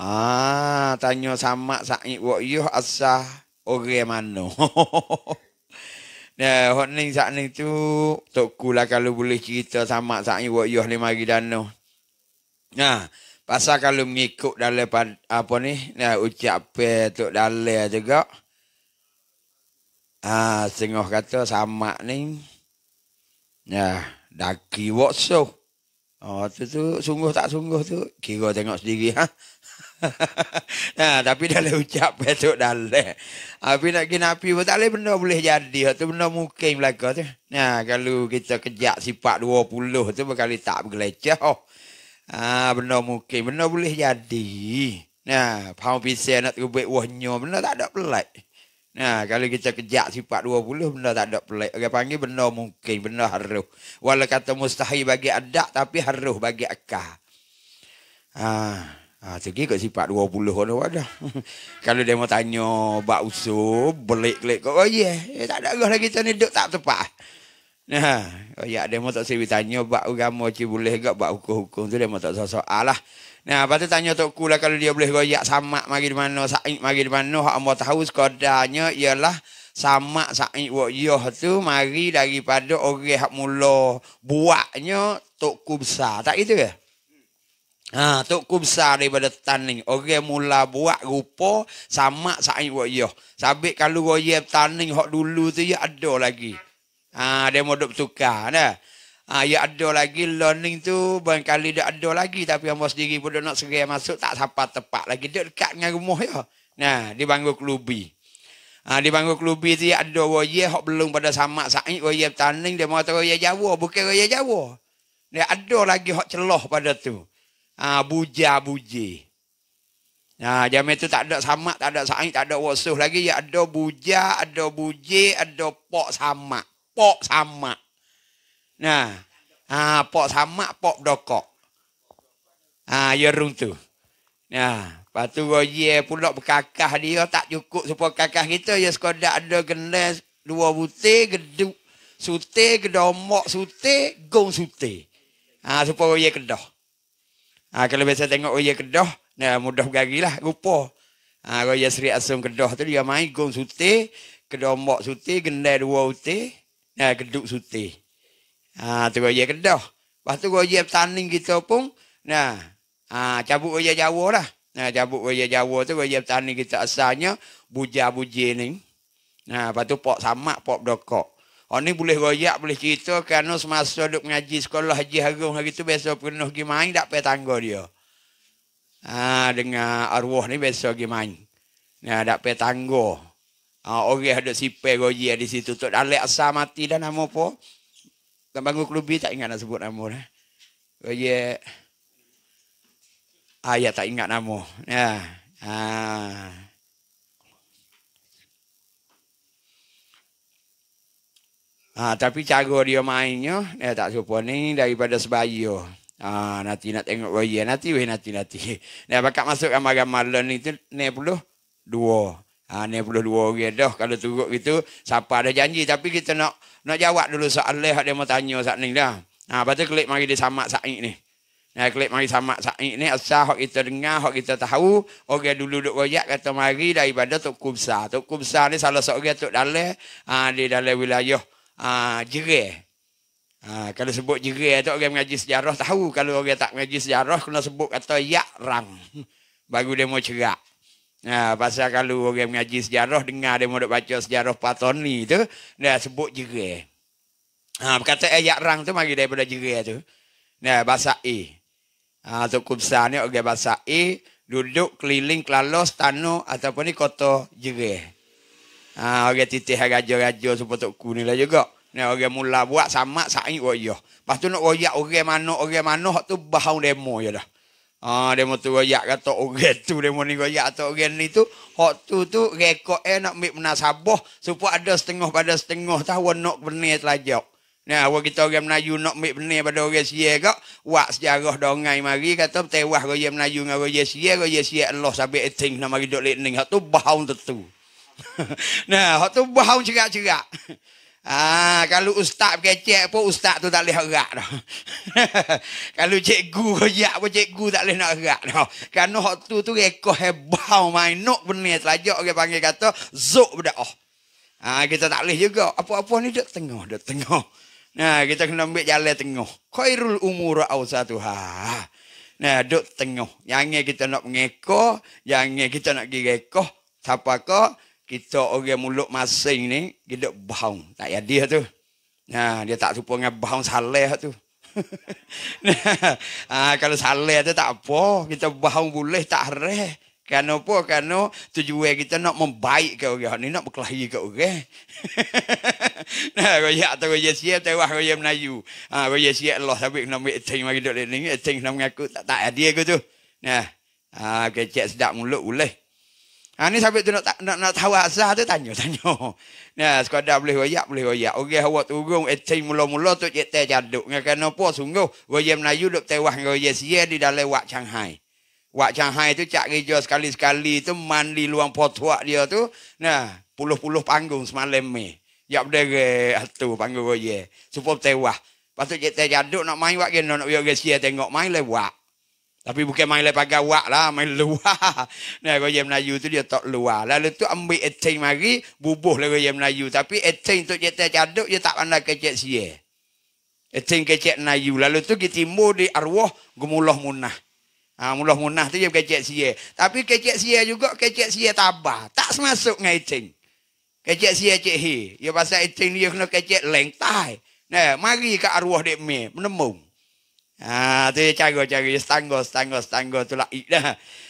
Ah, tanya sama sa'i wa yuh asah orang mana. Ya, nah, hok ning sak tu tok kula kalau boleh cerita sama sa'i wa yuh lima hari dano. Nah, ya, pasal kalau mengikut dalam apa ni, nah ya, pe tok dalam juga. Ah, singoh kata sama ni. Nah, daki wakso. Oh, ah, tu tu sungguh tak sungguh tu. Kira tengok sendiri ha ha, tapi dah boleh ucap petuk dah leh. Api nak kena api pun tak boleh benda boleh jadi. Itu benda mungkin belaka tu. Nah, kalau kita kejak sifat 20 tu berkali tak bergelecah. Oh. Ha, benda mungkin. Benda boleh jadi. Nah, paham pisah nak terubik wahnya. Benda tak ada pelik. Nah, kalau kita kejak sifat 20, benda tak ada pelik. Orang panggil benda mungkin, benda haruh. Walau kata mustahil bagi adat, tapi haruh bagi akal. Ah. Ha. Ah, ha, segi kat sifat 20 orang awak dah. Kalau dia mau tanya bak usul, belik-belik kau. Oh, ya. eh, tak ada roh lagi sana duduk tak tepat. Nah, ha, oh ya dia mau tak sibuk tanya bak agama ci boleh gak bak hukum-hukum tu dia mau tak soal lah. Nah, ha, patut tanya tok lah kalau dia boleh royak samak mari di mana, saik mari di mana, hak ambo tahu sekadarnya ialah sama saik wak yoh tu mari daripada orang hak mula buaknya tok besar. Tak gitu ke? Ya? Ha tu kumsa daripada tan ni. Orang mula buat rupa sama sa'i wa ya. Sabik kalau royal petaning hok dulu tu ya ada lagi. Ha dia mau duk tukar dah. Ha ya ada lagi learning tu bang kali dak ada lagi tapi hamba sendiri pun nak serai masuk tak sapa tepat lagi dia dekat dengan rumah ya. Nah, di bangku klubi. Ha di bangku klubi tu ya ada royal hok belum pada sama sa'i royal petaning dia mau royal Jawa bukan royal Jawa. Dia ada lagi hok celah pada tu. Ah ha, buja ah, buji. Ha, ah, jamin tu tak ada samak, tak ada saing, tak ada wasuh lagi. Ya ada buja, ada buji, ada pok samak. Pok samak. Nah. Ha, pok samak, pok dokok. Ha, ya rung tu. Nah. Lepas tu goye pula berkakah dia. Tak cukup supaya kakah kita. Ya sekadar ada gendai dua butir, geduk. Sute, gedomok, sute, gong sute. Ha, supaya goye kedah. Ha, kalau biasa tengok Raya Kedah, nah, mudah bergari lah, rupa. Ha, Raya Sri Asum Kedah tu dia main gong suti, kedah mbak suti, gendai dua uti, nah, ha, geduk suti. Ha, tu Raya Kedah. Lepas tu Raya Petaning kita pun, nah, ha, cabut Raya Jawa lah. Nah, ha, cabut Raya Jawa tu, Raya Petaning kita asalnya, buja-buji ni. Nah, ha, lepas tu Pak Samak, Pak Dokok. Ah, ni boleh goyak, boleh cerita. Kerana semasa duduk mengaji sekolah Haji Harum hari itu, biasa penuh pergi main, tak payah tangga dia. Ha, dengan arwah ni biasa pergi main. Nah, ha, ya, tak payah tangga. Ha, orang ada sipai goyak di situ. Tok Dalek asal mati dah nama apa. Tak bangun kelubi, tak ingat nak sebut nama. Eh. Goyak. Ayah tak ingat nama. Ya. Ha. Ha. Ha, tapi cara dia mainnya, dia tak serupa ni daripada sebayu. Ha, nanti nak tengok bayi. Nanti, weh, nanti, nanti. Dia bakal masuk gambaran malam ni tu, ni puluh dua. Ha, ni puluh dua orang okay. dah. Kalau turut gitu, siapa ada janji. Tapi kita nak nak jawab dulu soalan yang dia mau tanya saat ni dah. Ha, lepas tu klik mari dia samak saat ni. Nah, ha, klik mari samak saat ni. Asal yang kita dengar, yang kita tahu. Orang okay, dulu duduk royak kata mari daripada Tok Kumsah. Tok Kumsah ni salah seorang Tok Dalai. Ha, di Dalai wilayah Ah, jerih. Ah, ha, kalau sebut jerih tu orang mengaji sejarah tahu. Kalau orang tak mengaji sejarah kena sebut kata yak ram. Baru dia mau cerak. Ha, pasal kalau orang mengaji sejarah dengar dia mau baca sejarah Patoni tu. Dia sebut jerih. Ha, kata eh, yak ram tu mari daripada jerih tu. Nah, bahasa E. Ha, Tok Kubsa ni orang bahasa E. Duduk keliling kelalos tanuk ataupun ni kota jerih. Ah orang titih raja-raja aku ni lah juga. Ni orang mula buat sama sa'i wayah. Lepas tu nak royak orang mana orang mana hak tu bahau demo je dah. Ah demo tu royak kata orang tu demo ni royak atau orang ni tu hak tu tu rekod eh nak ambil munasabah supaya ada setengah pada setengah tahu nak benar telajak. Ni nah, awak kita orang Melayu nak ambil benar pada orang Sia gak buat sejarah dongai mari kata tewas orang Melayu dengan orang Sia orang Sia Allah sampai eting nak mari duk lening hak tu bahau tu. nah, tu bau cerak-cerak. Ah, kalau ustaz kecek pun ustaz tu tak boleh erak dah. kalau cikgu kejak pun cikgu tak boleh nak erak dah. Kerana hak tu tu rekoh hebau main nok benih selajak orang panggil kata zuk berdoa. Oh. Ah, kita tak boleh juga. Apa-apa ni dak tengah, dak tengah. Nah, kita kena ambil jalan tengah. Khairul umur au satu ha. Nah, dak tengah. Jangan kita nak mengekor, jangan kita nak gerekoh. Siapa kau? kita orang mulut masing ni kita bau tak ada dia tu nah dia tak suka dengan bau saleh tu nah, ha, kalau saleh tu tak apa kita bau boleh tak reh kerana apa? Kerana tujuan kita nak membaik ke orang ni, nak berkelahi ke orang. nah, raya atau raya siap, tewas raya menayu. Ha, raya siap Allah, sabit kena ambil eting mari duduk ni sini, eting kena mengaku, tak, tak ada ke tu. Nah, ha, kecek sedap mulut boleh. Ha ni sampai tu nak nak, nak tahu asal tu tanya tanya. Nah, ya, sekadar boleh royak boleh royak. Orang awak turun eting eh, mula-mula tu cek teh janduk dengan kena apa sungguh. Royak Melayu duk tewah dengan royak sia di dalam wak Hai. Wak Hai tu cak gereja sekali-sekali tu mandi luang potwak dia tu. Nah, puluh-puluh panggung semalam ni. Ya berdere atu panggung royak. Supaya tewah. Pastu cek teh janduk nak main wak kena nak royak sia tengok main lewat. Tapi bukan main lepas gawak lah, main luar. Nah, raja Melayu tu dia tak luar. Lalu tu ambil eteng mari, bubuh lah raja Melayu. Tapi eteng tu cek cadok, dia tak pandai kecek siya. Eteng kecek Melayu. Lalu tu kita timur di arwah gemuloh munah. Ha, muloh munah tu dia kecek siya. Tapi kecek siya juga, kecek siya tabah. Tak semasuk dengan eteng. Kecek siya cek hi. Ya pasal eteng ni dia kena kecek lengtai. Nah, mari ke arwah dia menemung. Ha, tu dia cara-cara. Dia setangguh, setangguh, setangguh. Tu lah. Dah.